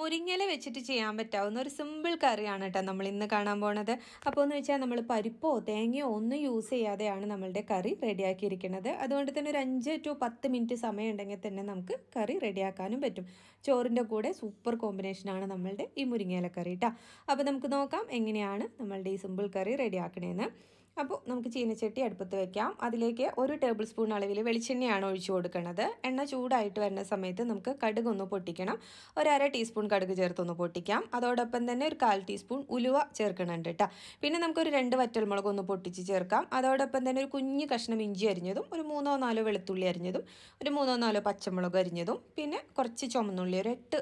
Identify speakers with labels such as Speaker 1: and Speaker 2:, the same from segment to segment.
Speaker 1: മുരിങ്ങയില വെച്ചിട്ട് ചെയ്യാൻ പറ്റാവുന്ന ഒരു സിമ്പിൾ കറിയാണ് കേട്ടോ നമ്മൾ ഇന്ന് കാണാൻ പോണത് അപ്പോൾ എന്ന് വെച്ചാൽ നമ്മൾ പരിപ്പോ തേങ്ങയോ ഒന്നും യൂസ് ചെയ്യാതെയാണ് നമ്മളുടെ കറി റെഡിയാക്കിയിരിക്കുന്നത് അതുകൊണ്ട് തന്നെ ഒരു അഞ്ച് ടു പത്ത് മിനിറ്റ് സമയം ഉണ്ടെങ്കിൽ തന്നെ നമുക്ക് കറി റെഡിയാക്കാനും പറ്റും ചോറിൻ്റെ കൂടെ സൂപ്പർ കോമ്പിനേഷനാണ് നമ്മളുടെ ഈ മുരിങ്ങയില കറി കേട്ടോ അപ്പോൾ നമുക്ക് നോക്കാം എങ്ങനെയാണ് നമ്മളുടെ ഈ സിമ്പിൾ കറി റെഡിയാക്കണേന്ന് അപ്പോൾ നമുക്ക് ചീനച്ചട്ടി അടുപ്പത്ത് വെക്കാം അതിലേക്ക് ഒരു ടേബിൾ സ്പൂൺ അളവിൽ വെളിച്ചെണ്ണയാണ് ഒഴിച്ചു കൊടുക്കുന്നത് എണ്ണ ചൂടായിട്ട് വരുന്ന സമയത്ത് നമുക്ക് കടുക് ഒന്ന് പൊട്ടിക്കണം ഒരര ടീസ്പൂൺ കടുക് ചേർത്തൊന്ന് പൊട്ടിക്കാം അതോടൊപ്പം തന്നെ ഒരു കാൽ ടീസ്പൂൺ ഉലുവ ചേർക്കണുണ്ട് കേട്ടോ പിന്നെ നമുക്കൊരു രണ്ട് വറ്റൽമുളക് ഒന്ന് പൊട്ടിച്ച് ചേർക്കാം അതോടൊപ്പം തന്നെ ഒരു കുഞ്ഞു കഷ്ണം ഇഞ്ചി അരിഞ്ഞതും ഒരു മൂന്നോ നാലോ വെളുത്തുള്ളി അരിഞ്ഞതും ഒരു മൂന്നോ നാലോ പച്ചമുളക് അരിഞ്ഞതും പിന്നെ കുറച്ച് ചുമന്നുള്ളി ഒരു എട്ട്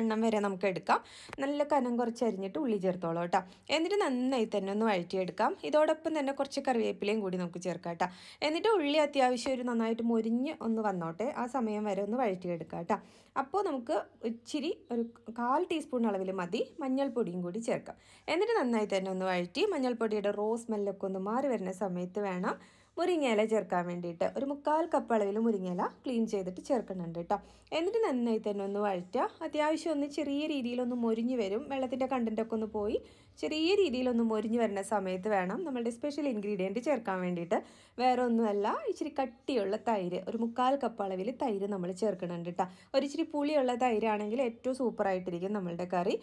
Speaker 1: എണ്ണം വരെ നമുക്ക് എടുക്കാം നല്ല കനം കുറച്ച് അരിഞ്ഞിട്ട് ഉള്ളി ചേർത്തോളൂ കേട്ടോ എന്നിട്ട് നന്നായി തന്നെ ഒന്ന് വഴറ്റിയെടുക്കാം ഇതോടൊപ്പം തന്നെ കുറച്ച് കറിവേപ്പിലയും കൂടി നമുക്ക് ചേർക്കാം കേട്ടോ എന്നിട്ട് ഉള്ളി അത്യാവശ്യം ഒരു നന്നായിട്ട് മുരിഞ്ഞ് ഒന്ന് വന്നോട്ടെ ആ സമയം വരെ ഒന്ന് വഴറ്റിയെടുക്കാം കേട്ടോ അപ്പോൾ നമുക്ക് ഇച്ചിരി ഒരു കാൽ ടീസ്പൂൺ അളവിൽ മതി മഞ്ഞൾപ്പൊടിയും കൂടി ചേർക്കാം എന്നിട്ട് നന്നായി തന്നെ ഒന്ന് വഴറ്റി മഞ്ഞൾപ്പൊടിയുടെ റോസ് സ്മെല്ലൊക്കെ ഒന്ന് മാറി വരുന്ന സമയത്ത് വേണം മുരിങ്ങയില ചേർക്കാൻ വേണ്ടിയിട്ട് ഒരു മുക്കാൽ കപ്പ് അളവിൽ മുരിങ്ങയില ക്ലീൻ ചെയ്തിട്ട് ചേർക്കുന്നുണ്ട് കേട്ടോ എന്നിട്ട് നന്നായി തന്നെ ഒന്ന് വഴറ്റുക അത്യാവശ്യം ഒന്ന് ചെറിയ രീതിയിലൊന്ന് മുരിഞ്ഞ് വരും വെള്ളത്തിൻ്റെ കണ്ടൻറ്റൊക്കെ ഒന്ന് പോയി ചെറിയ രീതിയിലൊന്ന് മുരിഞ്ഞ് വരുന്ന സമയത്ത് വേണം നമ്മളുടെ സ്പെഷ്യൽ ഇൻഗ്രീഡിയൻറ്റ് ചേർക്കാൻ വേണ്ടിയിട്ട് വേറെ ഒന്നുമല്ല ഇച്ചിരി കട്ടിയുള്ള തൈര് ഒരു മുക്കാൽ കപ്പ് അളവിൽ തൈര് നമ്മൾ ചേർക്കുന്നുണ്ട് കേട്ടോ ഒരിച്ചിരി പുളിയുള്ള തൈരാണെങ്കിൽ ഏറ്റവും സൂപ്പറായിട്ടിരിക്കും നമ്മളുടെ കറി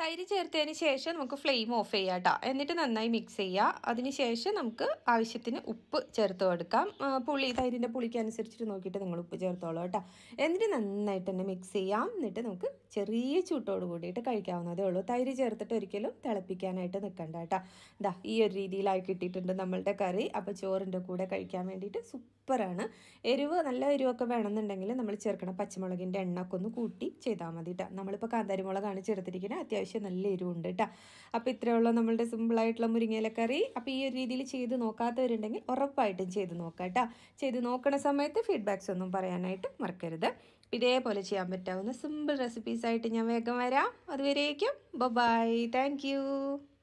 Speaker 1: തൈര് ചേർത്തതിന് ശേഷം നമുക്ക് ഫ്ലെയിം ഓഫ് ചെയ്യാം കേട്ടോ എന്നിട്ട് നന്നായി മിക്സ് ചെയ്യുക അതിനുശേഷം നമുക്ക് ആവശ്യത്തിന് ഉപ്പ് ചേർത്ത് കൊടുക്കാം പുളി തൈരിൻ്റെ അനുസരിച്ചിട്ട് നോക്കിയിട്ട് നിങ്ങൾ ഉപ്പ് ചേർത്തോളൂ കേട്ടോ എന്നിട്ട് നന്നായിട്ട് തന്നെ മിക്സ് ചെയ്യാം എന്നിട്ട് നമുക്ക് ചെറിയ ചൂട്ടോട് കൂടിയിട്ട് കഴിക്കാവുന്നതേ ഉള്ളൂ തൈര് ചേർത്തിട്ട് ഒരിക്കലും തിളപ്പിക്കാനായിട്ട് നിൽക്കണ്ട കേട്ടോ ഇതാ ഈ ഒരു രീതിയിലായി കിട്ടിയിട്ടുണ്ട് നമ്മളുടെ കറി അപ്പോൾ ചോറിൻ്റെ കൂടെ കഴിക്കാൻ വേണ്ടിയിട്ട് സൂപ്പറാണ് എരിവ് നല്ല എരിവൊക്കെ വേണമെന്നുണ്ടെങ്കിൽ നമ്മൾ ചേർക്കണം പച്ചമുളകിൻ്റെ എണ്ണ ഒക്കെ ഒന്ന് കൂട്ടി ചെയ്താൽ മതി കേട്ടോ നമ്മളിപ്പോൾ കാന്താരി മുളകാണ് ചേർത്തിരിക്കുന്നത് അത്യാവശ്യം അത്യാവശ്യം നല്ല എരിവുണ്ട് കേട്ടോ അപ്പോൾ ഉള്ളൂ നമ്മളുടെ സിമ്പിളായിട്ടുള്ള മുരിങ്ങയില കറി അപ്പോൾ ഈ ഒരു രീതിയിൽ ചെയ്ത് നോക്കാത്തവരുണ്ടെങ്കിൽ ഉറപ്പായിട്ടും ചെയ്ത് നോക്കാം കേട്ടോ ചെയ്ത് നോക്കണ സമയത്ത് ഫീഡ്ബാക്സ് ഒന്നും പറയാനായിട്ട് മറക്കരുത് ഇതേപോലെ ചെയ്യാൻ പറ്റാവുന്ന സിമ്പിൾ റെസിപ്പീസായിട്ട് ഞാൻ വേഗം വരാം അതുവരേക്കും ബൊബായ് താങ്ക്